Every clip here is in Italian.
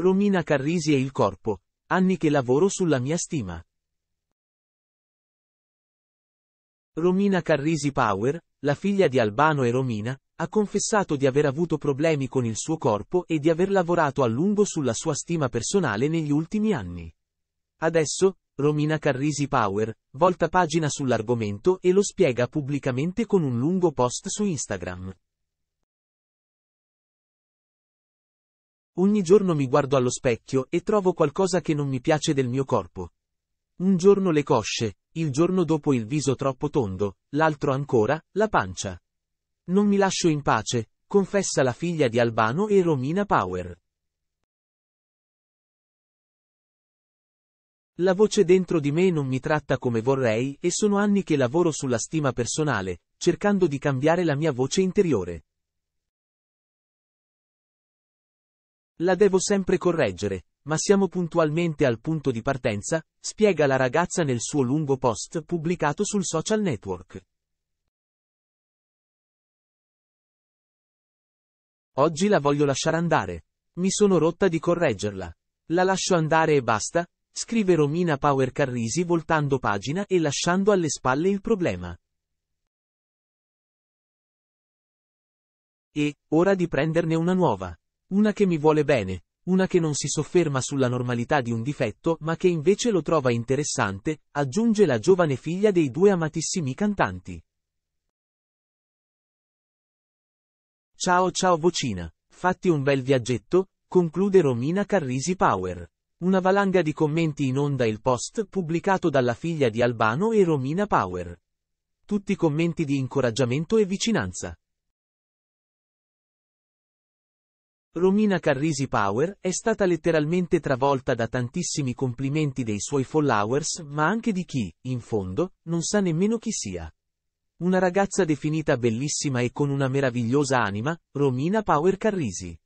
Romina Carrisi e il corpo, anni che lavoro sulla mia stima. Romina Carrisi Power, la figlia di Albano e Romina, ha confessato di aver avuto problemi con il suo corpo e di aver lavorato a lungo sulla sua stima personale negli ultimi anni. Adesso, Romina Carrisi Power, volta pagina sull'argomento e lo spiega pubblicamente con un lungo post su Instagram. Ogni giorno mi guardo allo specchio e trovo qualcosa che non mi piace del mio corpo. Un giorno le cosce, il giorno dopo il viso troppo tondo, l'altro ancora, la pancia. Non mi lascio in pace, confessa la figlia di Albano e Romina Power. La voce dentro di me non mi tratta come vorrei e sono anni che lavoro sulla stima personale, cercando di cambiare la mia voce interiore. La devo sempre correggere, ma siamo puntualmente al punto di partenza, spiega la ragazza nel suo lungo post pubblicato sul social network. Oggi la voglio lasciare andare. Mi sono rotta di correggerla. La lascio andare e basta, scrive Romina Power Carrisi voltando pagina e lasciando alle spalle il problema. E, ora di prenderne una nuova. Una che mi vuole bene, una che non si sofferma sulla normalità di un difetto ma che invece lo trova interessante, aggiunge la giovane figlia dei due amatissimi cantanti. Ciao ciao vocina, fatti un bel viaggetto, conclude Romina Carrisi Power. Una valanga di commenti inonda il post pubblicato dalla figlia di Albano e Romina Power. Tutti commenti di incoraggiamento e vicinanza. Romina Carrisi Power è stata letteralmente travolta da tantissimi complimenti dei suoi followers, ma anche di chi, in fondo, non sa nemmeno chi sia. Una ragazza definita bellissima e con una meravigliosa anima, Romina Power Carrisi.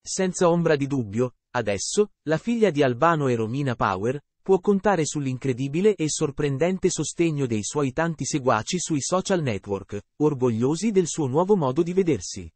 Senza ombra di dubbio, adesso, la figlia di Albano e Romina Power, può contare sull'incredibile e sorprendente sostegno dei suoi tanti seguaci sui social network, orgogliosi del suo nuovo modo di vedersi.